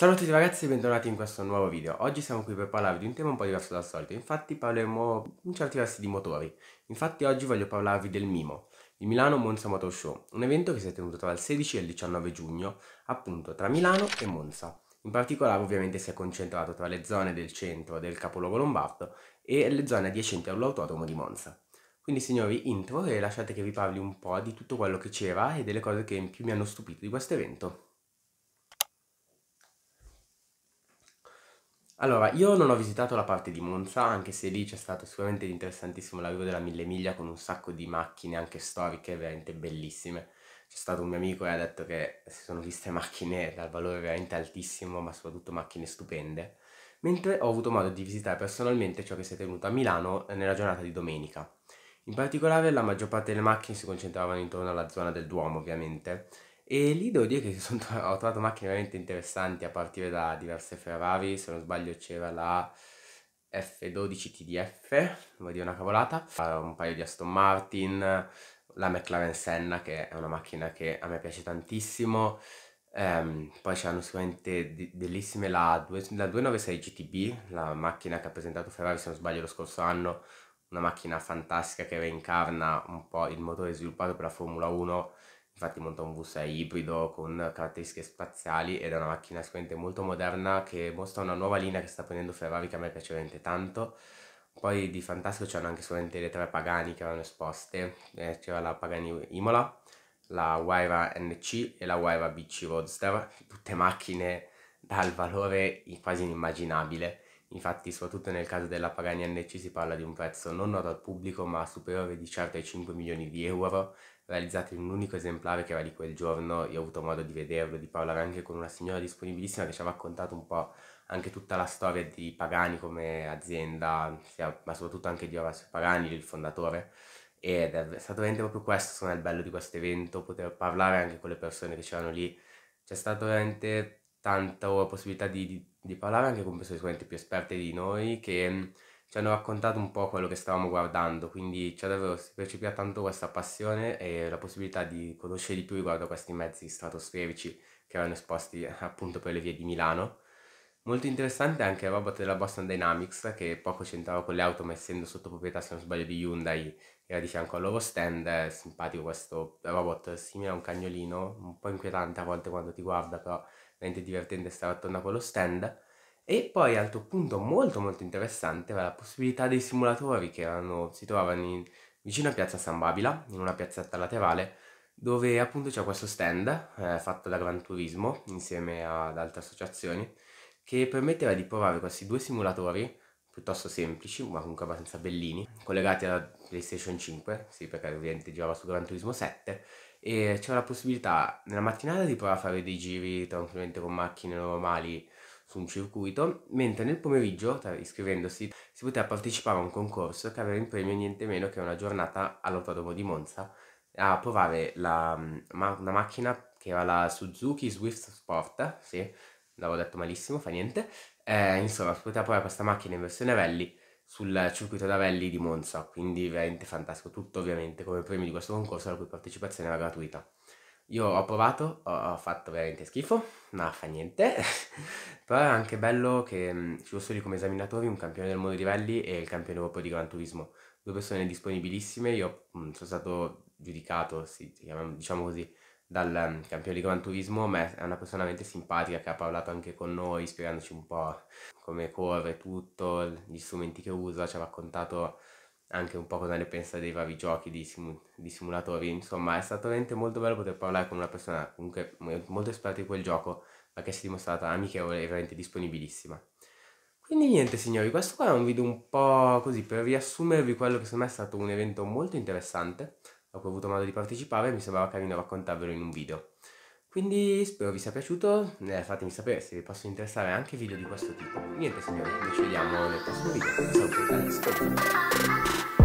Salve a tutti ragazzi e bentornati in questo nuovo video. Oggi siamo qui per parlarvi di un tema un po' diverso dal solito, infatti parleremo in certi versi di motori. Infatti oggi voglio parlarvi del MIMO, il Milano Monza Motor Show, un evento che si è tenuto tra il 16 e il 19 giugno, appunto tra Milano e Monza. In particolare ovviamente si è concentrato tra le zone del centro del capoluogo lombardo e le zone adiacenti all'autodromo di Monza. Quindi signori, intro e lasciate che vi parli un po' di tutto quello che c'era e delle cose che in più mi hanno stupito di questo evento. Allora, io non ho visitato la parte di Monza, anche se lì c'è stato sicuramente interessantissimo l'arrivo della Mille Miglia con un sacco di macchine anche storiche veramente bellissime. C'è stato un mio amico e ha detto che si sono viste macchine dal valore veramente altissimo, ma soprattutto macchine stupende. Mentre ho avuto modo di visitare personalmente ciò che si è tenuto a Milano nella giornata di domenica. In particolare la maggior parte delle macchine si concentravano intorno alla zona del Duomo, ovviamente, e lì devo dire che sono, ho trovato macchine veramente interessanti a partire da diverse Ferrari, se non sbaglio c'era la F12 TDF, vuol dire una cavolata, un paio di Aston Martin, la McLaren Senna che è una macchina che a me piace tantissimo, ehm, poi c'erano sicuramente bellissime la, la 296 GTB, la macchina che ha presentato Ferrari se non sbaglio lo scorso anno, una macchina fantastica che reincarna un po' il motore sviluppato per la Formula 1 infatti monta un V6 ibrido con caratteristiche spaziali ed è una macchina sicuramente molto moderna che mostra una nuova linea che sta prendendo Ferrari che a me piace veramente tanto. Poi di fantastico c'erano anche solamente le tre Pagani che erano esposte, eh, c'era la Pagani Imola, la Waira NC e la Waira BC Roadster, tutte macchine dal valore quasi inimmaginabile Infatti, soprattutto nel caso della Pagani NC si parla di un prezzo non noto al pubblico ma superiore di certo ai 5 milioni di euro, realizzato in un unico esemplare che era di quel giorno. Io ho avuto modo di vederlo, di parlare anche con una signora disponibilissima che ci ha raccontato un po' anche tutta la storia di Pagani come azienda, ma soprattutto anche di Orazio Pagani, il fondatore. Ed è stato veramente proprio questo, secondo me, il bello di questo evento, poter parlare anche con le persone che c'erano lì. C'è stato veramente tanta oh, possibilità di, di, di parlare anche con persone sicuramente più esperte di noi che mm, ci hanno raccontato un po' quello che stavamo guardando, quindi ci ha davvero percepito tanto questa passione e la possibilità di conoscere di più riguardo a questi mezzi stratosferici che erano esposti appunto per le vie di Milano. Molto interessante anche il robot della Boston Dynamics che poco c'entrava con le auto ma essendo sotto proprietà se non sbaglio di Hyundai era di fianco al loro stand, è simpatico questo robot simile a un cagnolino, un po' inquietante a volte quando ti guarda però veramente divertente stare attorno a quello stand. E poi altro punto molto molto interessante era la possibilità dei simulatori che erano, si trovavano in, vicino a Piazza San Babila, in una piazzetta laterale, dove appunto c'è questo stand eh, fatto da Gran Turismo insieme ad altre associazioni che permetteva di provare questi due simulatori piuttosto semplici, ma comunque abbastanza bellini, collegati alla PlayStation 5, sì, perché ovviamente girava su Gran Turismo 7, e c'era la possibilità nella mattinata di provare a fare dei giri tranquillamente con macchine normali su un circuito, mentre nel pomeriggio, iscrivendosi, si poteva partecipare a un concorso che aveva in premio niente meno che una giornata all'autodromo di Monza a provare la, mm, una macchina che era la Suzuki Swift Sport, sì, l'avevo detto malissimo, fa niente. Eh, insomma, potete provare questa macchina in versione rally sul circuito da rally di Monza, quindi veramente fantastico, tutto ovviamente come premio di questo concorso la cui partecipazione era gratuita. Io ho provato, ho fatto veramente schifo, ma fa niente. Però è anche bello che mm, ci fossero lì come esaminatori un campione del mondo di rally e il campione europeo di Gran Turismo. Due persone disponibilissime, io mh, mm, sono stato giudicato, sì, diciamo così, dal ehm, campione di Gran Turismo, ma è una persona veramente simpatica che ha parlato anche con noi, spiegandoci un po' come corre tutto, gli strumenti che usa, ci ha raccontato anche un po' cosa ne pensa dei vari giochi di, simu- di simulatori, insomma è stato veramente molto bello poter parlare con una persona comunque molto esperta di quel gioco, ma che si è dimostrata amichevole e veramente disponibilissima. Quindi niente signori, questo qua è un video un po' così per riassumervi quello che secondo me è stato un evento molto interessante, dopo ho avuto modo di partecipare e mi sembrava carino raccontarvelo in un video. Quindi spero vi sia piaciuto, eh, fatemi sapere se vi possono interessare anche video di questo tipo. Niente signori, ci vediamo nel prossimo video. ciao.